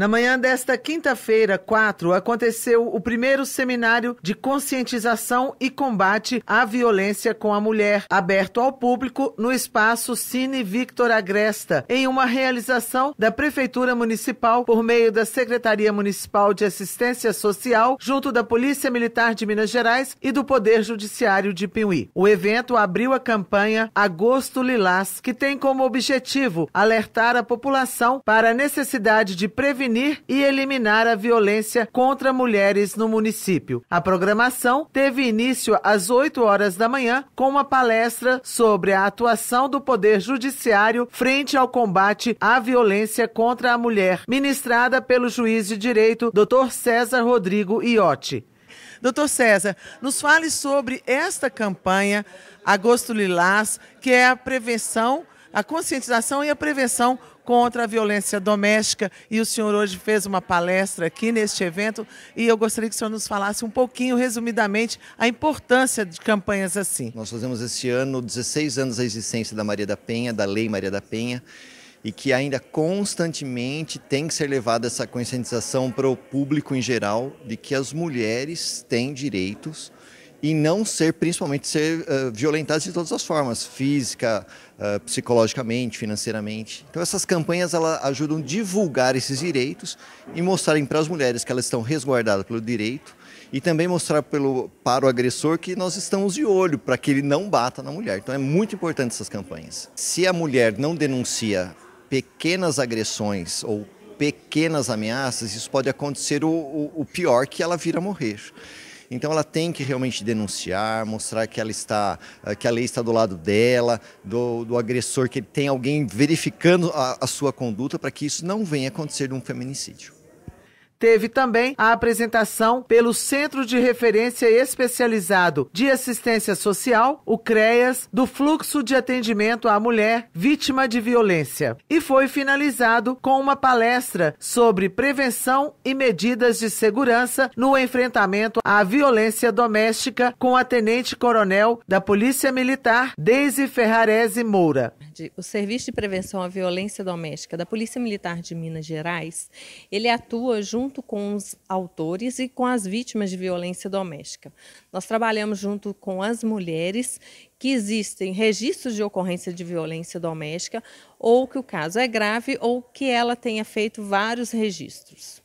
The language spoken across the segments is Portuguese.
Na manhã desta quinta-feira, 4, aconteceu o primeiro seminário de conscientização e combate à violência com a mulher, aberto ao público no espaço Cine Victor Agresta, em uma realização da Prefeitura Municipal por meio da Secretaria Municipal de Assistência Social, junto da Polícia Militar de Minas Gerais e do Poder Judiciário de Piuí. O evento abriu a campanha Agosto Lilás, que tem como objetivo alertar a população para a necessidade de prevenir prevenir e eliminar a violência contra mulheres no município. A programação teve início às 8 horas da manhã com uma palestra sobre a atuação do Poder Judiciário frente ao combate à violência contra a mulher, ministrada pelo juiz de direito Dr. César Rodrigo Iotti. Doutor César, nos fale sobre esta campanha Agosto Lilás, que é a prevenção, a conscientização e a prevenção contra a violência doméstica e o senhor hoje fez uma palestra aqui neste evento e eu gostaria que o senhor nos falasse um pouquinho, resumidamente, a importância de campanhas assim. Nós fazemos este ano 16 anos da existência da Maria da Penha, da Lei Maria da Penha, e que ainda constantemente tem que ser levada essa conscientização para o público em geral de que as mulheres têm direitos e não ser, principalmente, ser uh, eh, violentadas de todas as formas, física, uh, psicologicamente, financeiramente. Então essas campanhas ajudam a divulgar esses direitos e mostrarem para as mulheres que elas estão resguardadas pelo direito e também mostrar pelo, para o agressor que nós estamos de olho para que ele não bata na mulher. Então é muito importante essas campanhas. Se a mulher não denuncia pequenas agressões ou pequenas ameaças, isso pode acontecer o, o, o pior que ela vira morrer. Então ela tem que realmente denunciar, mostrar que ela está, eh, que a lei está do lado dela, do, do agressor, que tem alguém verificando a, a sua conduta para que isso não venha acontecer num feminicídio. Teve também a apresentação pelo Centro de Referência Especializado de Assistência Social, o CREAS, do fluxo de atendimento à mulher vítima de violência. E foi finalizado com uma palestra sobre prevenção e medidas de segurança no enfrentamento à violência doméstica com a tenente coronel da Polícia Militar, Deise Ferrarese Moura o Serviço de Prevenção à Violência Doméstica da Polícia Militar de Minas Gerais, ele atua junto com os autores e com as vítimas de violência doméstica. Nós trabalhamos junto com as mulheres que existem registros de ocorrência de violência doméstica ou que o caso é grave ou que ela tenha feito vários registros.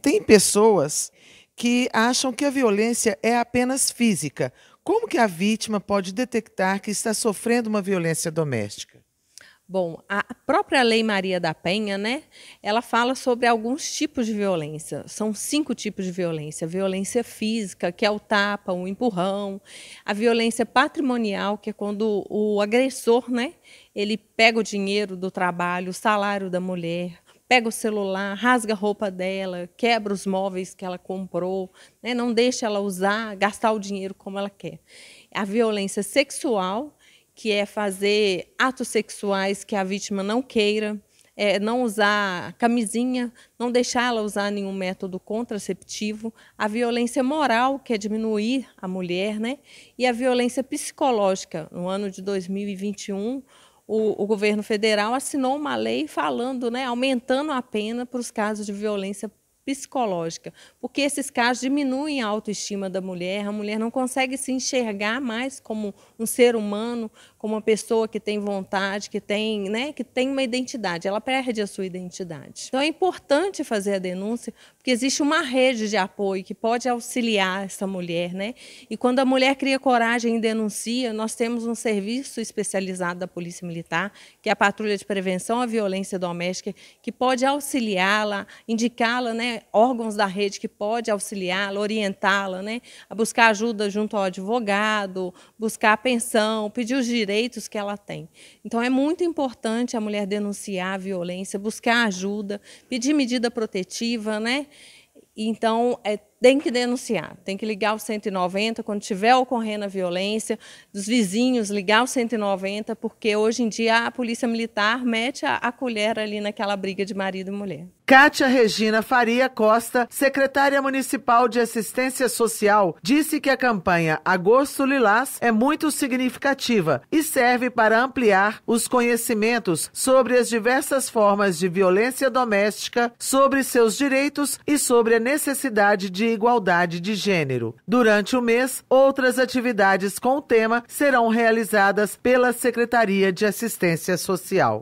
Tem pessoas que acham que a violência é apenas física como que a vítima pode detectar que está sofrendo uma violência doméstica? Bom, a própria Lei Maria da Penha, né? Ela fala sobre alguns tipos de violência. São cinco tipos de violência: violência física, que é o tapa, o empurrão; a violência patrimonial, que é quando o agressor, né? Ele pega o dinheiro do trabalho, o salário da mulher; pega o celular, rasga a roupa dela, quebra os móveis que ela comprou, né? não deixa ela usar, gastar o dinheiro como ela quer. A violência sexual, que é fazer atos sexuais que a vítima não queira, é, não usar camisinha, não deixar ela usar nenhum método contraceptivo, a violência moral, que é diminuir a mulher, né? e a violência psicológica. No ano de 2021, o, o, governo federal assinou uma lei falando, né, aumentando a pena para os casos de violência psicológica, porque esses casos diminuem a autoestima da mulher, a mulher não consegue se enxergar mais como um ser humano, como uma pessoa que tem vontade, que tem, né, que tem uma identidade, ela perde a sua identidade. Então é importante fazer a denúncia que existe uma rede de apoio que pode auxiliar essa mulher, né? E quando a mulher cria coragem e denuncia, nós temos um serviço especializado da Polícia Militar, que é a Patrulha de Prevenção à Violência Doméstica, que pode auxiliá-la, indicá-la, né, órgãos da rede que pode auxiliá-la, orientá-la, né, a buscar ajuda junto ao advogado, buscar a pensão, pedir os direitos que ela tem. Então é muito importante a mulher denunciar a violência, buscar ajuda, pedir medida protetiva, né? Então, é tem que denunciar, tem que ligar o 190 quando tiver ocorrendo a violência, dos vizinhos ligar o 190, porque hoje em dia a polícia militar mete a, a colher ali naquela briga de marido e mulher. Cátia Regina Faria Costa, secretária municipal de assistência social, disse que a campanha Agosto Lilás é muito significativa e serve para ampliar os conhecimentos sobre as diversas formas de violência doméstica, sobre seus direitos e sobre a necessidade de igualdade de gênero. Durante o mês, outras atividades com o tema serão realizadas pela Secretaria de Assistência Social.